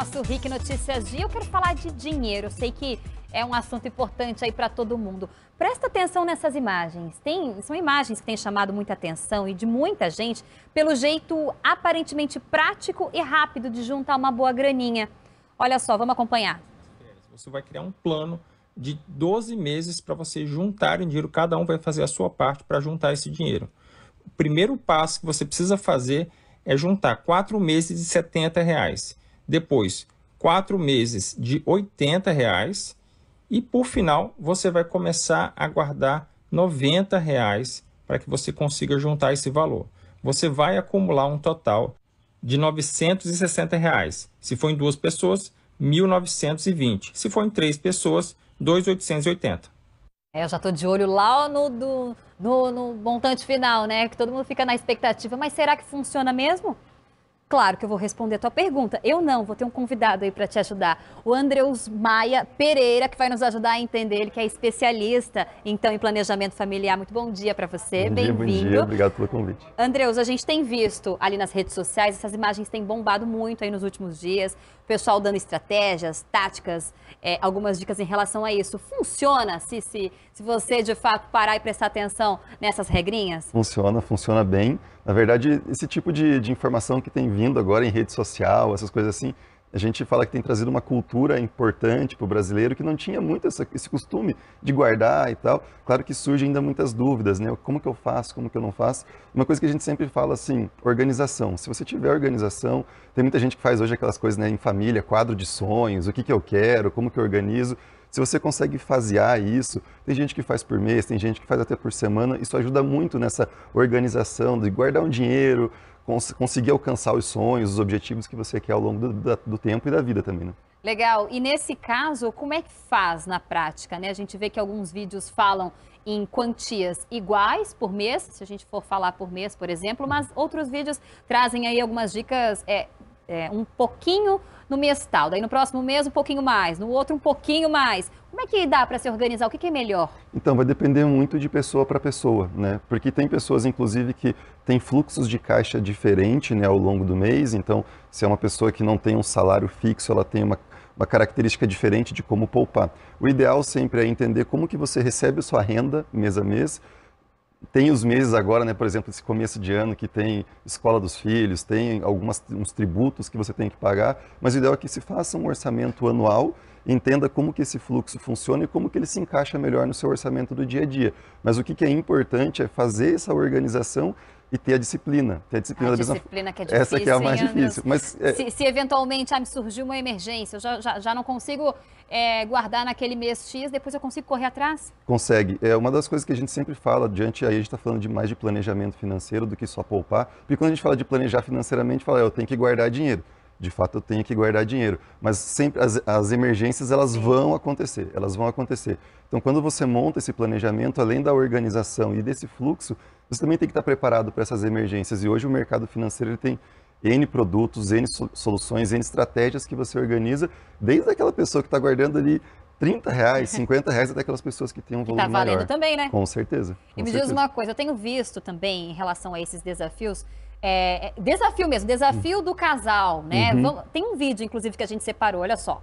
nosso Rick Notícias Dia, eu quero falar de dinheiro. Eu sei que é um assunto importante aí para todo mundo. Presta atenção nessas imagens. Tem, são imagens que têm chamado muita atenção e de muita gente pelo jeito aparentemente prático e rápido de juntar uma boa graninha. Olha só, vamos acompanhar. Você vai criar um plano de 12 meses para você juntarem dinheiro. Cada um vai fazer a sua parte para juntar esse dinheiro. O primeiro passo que você precisa fazer é juntar quatro meses de 70 reais. Depois, quatro meses de R$ Reais. E por final, você vai começar a guardar R$ reais para que você consiga juntar esse valor. Você vai acumular um total de R$ 960. Reais. Se for em duas pessoas, 1.920. Se for em três pessoas, 2.880. É, eu já estou de olho lá no, do, no, no montante final, né? Que todo mundo fica na expectativa. Mas será que funciona mesmo? Claro que eu vou responder a tua pergunta. Eu não, vou ter um convidado aí para te ajudar. O Andreus Maia Pereira, que vai nos ajudar a entender, ele que é especialista então em planejamento familiar. Muito bom dia para você, bem-vindo. Obrigado pelo convite. Andreus, a gente tem visto ali nas redes sociais, essas imagens têm bombado muito aí nos últimos dias pessoal dando estratégias, táticas, é, algumas dicas em relação a isso. Funciona se, se, se você de fato parar e prestar atenção nessas regrinhas? Funciona, funciona bem. Na verdade, esse tipo de, de informação que tem vindo agora em rede social, essas coisas assim, a gente fala que tem trazido uma cultura importante para o brasileiro que não tinha muito essa, esse costume de guardar e tal. Claro que surgem ainda muitas dúvidas, né? Como que eu faço, como que eu não faço? Uma coisa que a gente sempre fala assim, organização. Se você tiver organização, tem muita gente que faz hoje aquelas coisas né, em família, quadro de sonhos, o que, que eu quero, como que eu organizo. Se você consegue fasear isso, tem gente que faz por mês, tem gente que faz até por semana, isso ajuda muito nessa organização de guardar um dinheiro, cons conseguir alcançar os sonhos, os objetivos que você quer ao longo do, do, do tempo e da vida também, né? Legal. E nesse caso, como é que faz na prática? Né? A gente vê que alguns vídeos falam em quantias iguais por mês, se a gente for falar por mês, por exemplo, mas outros vídeos trazem aí algumas dicas é, é, um pouquinho no mês tal, daí no próximo mês um pouquinho mais, no outro um pouquinho mais. Como é que dá para se organizar? O que, que, é melhor? Então, vai depender muito de pessoa para pessoa, né? Porque tem pessoas, inclusive, que têm fluxos de caixa diferente né, ao longo do mês. Então, se é uma pessoa que não tem um salário fixo, ela tem uma, uma característica diferente de como poupar. O ideal sempre é entender como que você recebe a sua renda mês a mês, tem os meses agora, né, por exemplo, esse começo de ano que tem escola dos filhos, tem alguns tributos que você tem que pagar, mas o ideal é que se faça um orçamento anual, entenda como que esse fluxo funciona e como que ele se encaixa melhor no seu orçamento do dia a dia. Mas o que, que é importante é fazer essa organização e ter a disciplina. Ter a disciplina a da disciplina mesma... que é difícil. Essa que é a mais difícil. Mas, é... se, se, eventualmente ah, me surgiu uma emergência, eu já, já, já não consigo é, guardar naquele mês X, depois eu consigo correr atrás? Consegue. É uma das coisas que a gente sempre fala diante aí, a gente está falando de mais de planejamento financeiro do que só poupar. Porque quando a gente fala de planejar financeiramente, fala, eu tenho que guardar dinheiro de fato eu tenho que guardar dinheiro. Mas sempre as, as emergências elas Sim. vão acontecer, elas vão acontecer. Então quando você monta esse planejamento, além da organização e desse fluxo, você também tem que estar preparado para essas emergências. E hoje o mercado financeiro ele tem N produtos, N soluções, N estratégias que você organiza, desde aquela pessoa que está guardando ali 30 reais, 50 reais, até aquelas pessoas que têm um valor tá valendo maior. também, né? Com certeza. Com e me certeza. diz uma coisa, eu tenho visto também em relação a esses desafios, é, é desafio mesmo, desafio hum. do casal, né? Uhum. tem um vídeo, inclusive, que a gente separou, olha só.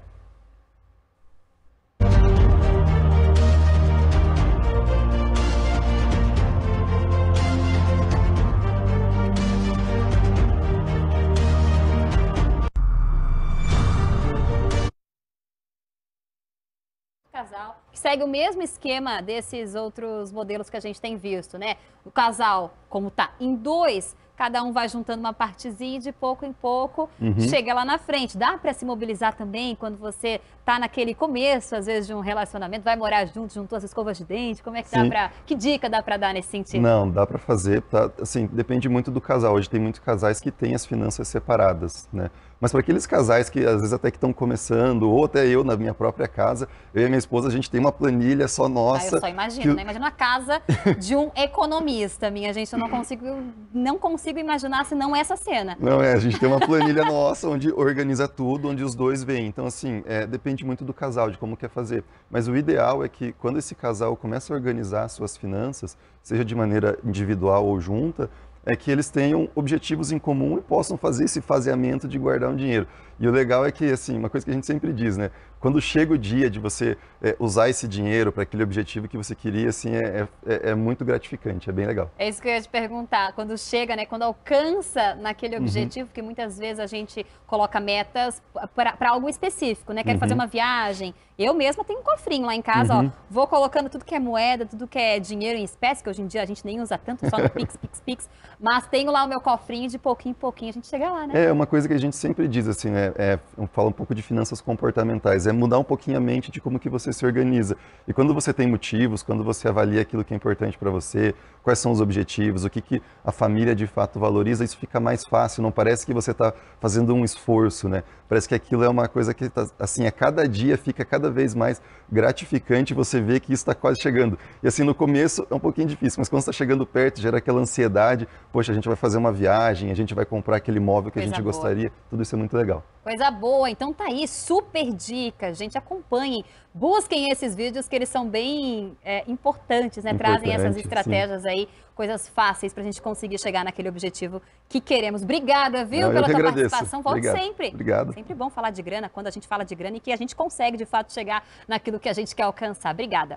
casal, que segue o mesmo esquema desses outros modelos que a gente tem visto, né? O casal, como tá em dois, cada um vai juntando uma partezinha e de pouco em pouco uhum. chega lá na frente. Dá para se mobilizar também quando você tá naquele começo, às vezes, de um relacionamento, vai morar junto, juntou as escovas de dente, como é que Sim. dá para... Que dica dá para dar nesse sentido? Não, dá para fazer, tá? assim, depende muito do casal. Hoje tem muitos casais que têm as finanças separadas, né? Mas para aqueles casais que às vezes até que estão começando, ou até eu na minha própria casa, eu e minha esposa, a gente tem uma planilha só nossa. Ah, eu só imagino, que... né? Imagina a casa de um economista, minha gente. Eu não consigo, não consigo imaginar se não é essa cena. Não, é, a gente tem uma planilha nossa onde organiza tudo, onde os dois vêm. Então, assim, é, depende muito do casal, de como quer fazer. Mas o ideal é que quando esse casal começa a organizar suas finanças, seja de maneira individual ou junta, é que eles tenham objetivos em comum e possam fazer esse faseamento de guardar um dinheiro. E o legal é que, assim, uma coisa que a gente sempre diz, né? Quando chega o dia de você é, usar esse dinheiro para aquele objetivo que você queria, assim, é, é, é, é, muito gratificante, é bem legal. É isso que eu ia te perguntar. Quando chega, né? Quando alcança naquele uhum. objetivo, uhum. que muitas vezes a gente coloca metas para algo específico, né? Quero uhum. fazer uma viagem. Eu mesma tenho um cofrinho lá em casa, uhum. ó. Vou colocando tudo que é moeda, tudo que é dinheiro em espécie, que hoje em dia a gente nem usa tanto, só no Pix, Pix, Pix. Mas tenho lá o meu cofrinho, de pouquinho em pouquinho a gente chega lá, né? É, é uma coisa que a gente sempre diz, assim, né? é, é fala um pouco de finanças comportamentais, é mudar um pouquinho a mente de como que você se organiza. E quando você tem motivos, quando você avalia aquilo que é importante para você, quais são os objetivos, o que, que a família de fato valoriza, isso fica mais fácil, não parece que você está fazendo um esforço, né? Parece que aquilo é uma coisa que, tá, assim, a cada dia fica cada vez mais gratificante você vê que isso está quase chegando. E assim, no começo é um pouquinho difícil, mas quando está chegando perto, gera aquela ansiedade. Poxa, a gente vai fazer uma viagem, a gente vai comprar aquele móvel que coisa a gente boa. gostaria. Tudo isso é muito legal. Coisa boa. Então tá aí, super dica. Gente, acompanhem. Busquem esses vídeos que eles são bem é, importantes, né? Importante, Trazem essas estratégias sim. aí coisas fáceis para a gente conseguir chegar naquele objetivo que queremos. Obrigada, viu, Não, pela tua agradeço. participação. Volte Obrigado. sempre. Obrigado. Sempre bom falar de grana quando a gente fala de grana e que a gente consegue, de fato, chegar naquilo que a gente quer alcançar. Obrigada.